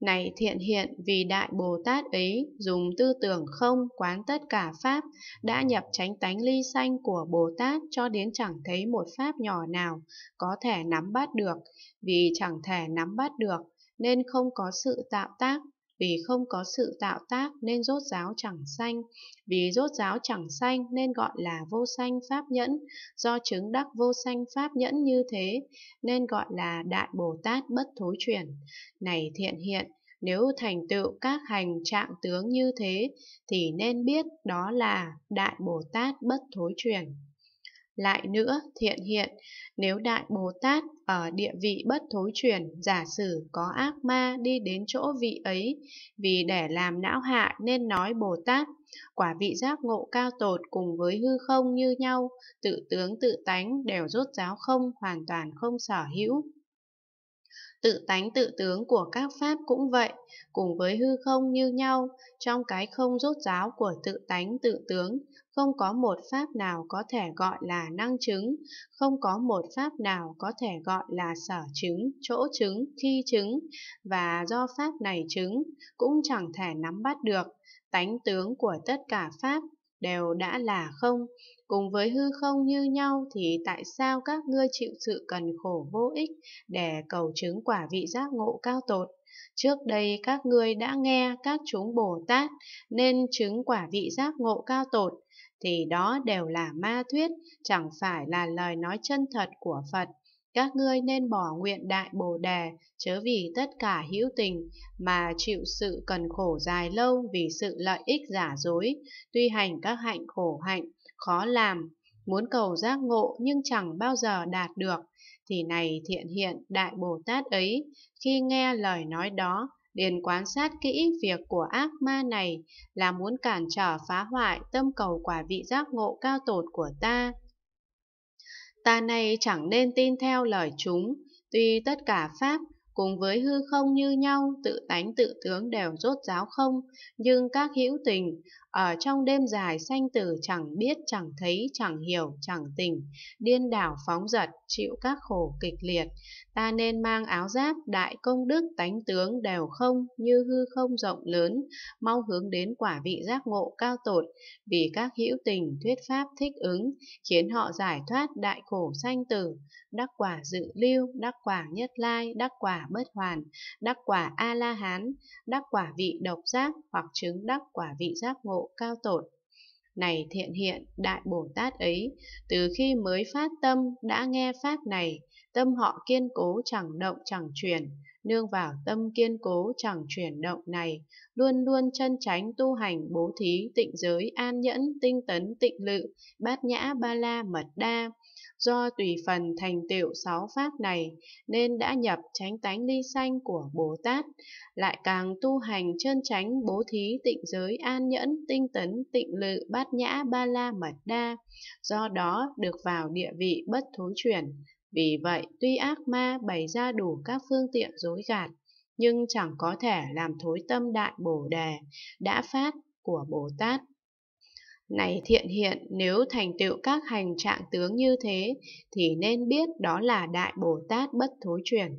Này thiện hiện vì Đại Bồ Tát ấy dùng tư tưởng không quán tất cả Pháp, đã nhập tránh tánh ly sanh của Bồ Tát cho đến chẳng thấy một Pháp nhỏ nào có thể nắm bắt được, vì chẳng thể nắm bắt được nên không có sự tạo tác vì không có sự tạo tác nên rốt ráo chẳng sanh, vì rốt ráo chẳng sanh nên gọi là vô sanh pháp nhẫn, do chứng đắc vô sanh pháp nhẫn như thế nên gọi là đại Bồ Tát bất thối chuyển. Này thiện hiện, nếu thành tựu các hành trạng tướng như thế thì nên biết đó là đại Bồ Tát bất thối chuyển. Lại nữa, thiện hiện, nếu Đại Bồ Tát ở địa vị bất thối chuyển, giả sử có ác ma đi đến chỗ vị ấy, vì để làm não hạ nên nói Bồ Tát, quả vị giác ngộ cao tột cùng với hư không như nhau, tự tướng tự tánh đều rốt giáo không, hoàn toàn không sở hữu. Tự tánh tự tướng của các pháp cũng vậy, cùng với hư không như nhau, trong cái không rốt ráo của tự tánh tự tướng, không có một pháp nào có thể gọi là năng chứng, không có một pháp nào có thể gọi là sở chứng, chỗ chứng, khi chứng, và do pháp này chứng, cũng chẳng thể nắm bắt được. Tánh tướng của tất cả pháp đều đã là không, cùng với hư không như nhau thì tại sao các ngươi chịu sự cần khổ vô ích để cầu chứng quả vị giác ngộ cao tột? Trước đây các ngươi đã nghe các chúng Bồ Tát nên chứng quả vị giác ngộ cao tột, thì đó đều là ma thuyết, chẳng phải là lời nói chân thật của Phật các ngươi nên bỏ nguyện đại bồ đề, chớ vì tất cả hữu tình, mà chịu sự cần khổ dài lâu vì sự lợi ích giả dối, tuy hành các hạnh khổ hạnh, khó làm, muốn cầu giác ngộ nhưng chẳng bao giờ đạt được, thì này thiện hiện Đại Bồ Tát ấy, khi nghe lời nói đó, liền quan sát kỹ việc của ác ma này là muốn cản trở phá hoại tâm cầu quả vị giác ngộ cao tột của ta ta này chẳng nên tin theo lời chúng, tuy tất cả Pháp cùng với hư không như nhau, tự tánh tự tướng đều rốt ráo không, nhưng các hữu tình, ở trong đêm dài sanh tử chẳng biết chẳng thấy chẳng hiểu chẳng tình điên đảo phóng giật chịu các khổ kịch liệt ta nên mang áo giáp đại công đức tánh tướng đều không như hư không rộng lớn mau hướng đến quả vị giác ngộ cao tội vì các hữu tình thuyết pháp thích ứng khiến họ giải thoát đại khổ sanh tử đắc quả dự lưu đắc quả nhất lai đắc quả bất hoàn đắc quả a la hán đắc quả vị độc giác hoặc chứng đắc quả vị giác ngộ cao tột. Này thiện hiện, Đại Bồ Tát ấy, từ khi mới phát tâm đã nghe Pháp này, tâm họ kiên cố chẳng động chẳng chuyển nương vào tâm kiên cố chẳng chuyển động này, luôn luôn chân tránh tu hành bố thí tịnh giới an nhẫn tinh tấn tịnh lự, bát nhã ba la mật đa. Do tùy phần thành tựu sáu pháp này nên đã nhập chánh tánh ly sanh của Bồ Tát, lại càng tu hành chân chánh bố thí tịnh giới an nhẫn tinh tấn tịnh lự bát nhã ba la mật đa, do đó được vào địa vị bất thối chuyển, vì vậy, tuy ác ma bày ra đủ các phương tiện dối gạt, nhưng chẳng có thể làm thối tâm đại bồ đề đã phát của Bồ Tát. Này thiện hiện, nếu thành tựu các hành trạng tướng như thế, thì nên biết đó là Đại Bồ Tát bất thối chuyển.